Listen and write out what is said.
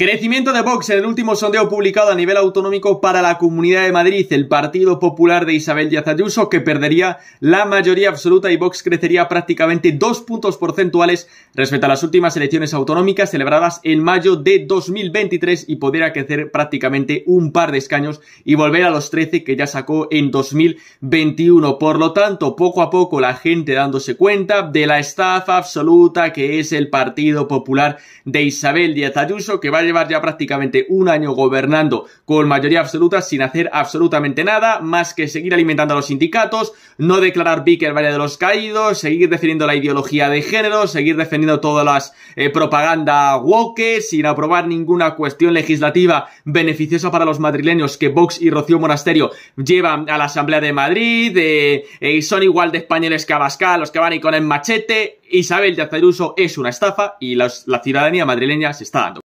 Crecimiento de Vox en el último sondeo publicado a nivel autonómico para la Comunidad de Madrid, el Partido Popular de Isabel Díaz Ayuso, que perdería la mayoría absoluta y Vox crecería prácticamente dos puntos porcentuales respecto a las últimas elecciones autonómicas celebradas en mayo de 2023 y podría crecer prácticamente un par de escaños y volver a los 13 que ya sacó en 2021. Por lo tanto, poco a poco la gente dándose cuenta de la estafa absoluta que es el Partido Popular de Isabel Díaz Ayuso, que va llevar ya prácticamente un año gobernando con mayoría absoluta sin hacer absolutamente nada más que seguir alimentando a los sindicatos, no declarar Vic el Valle de los Caídos, seguir defendiendo la ideología de género, seguir defendiendo todas las eh, propaganda woke, sin aprobar ninguna cuestión legislativa beneficiosa para los madrileños que Vox y Rocío Monasterio llevan a la Asamblea de Madrid, eh, y son igual de españoles que Abascal, los que van y con el machete, Isabel de uso es una estafa y la ciudadanía madrileña se está dando.